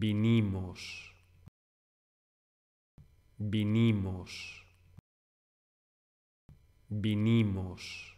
vinimos, vinimos, vinimos.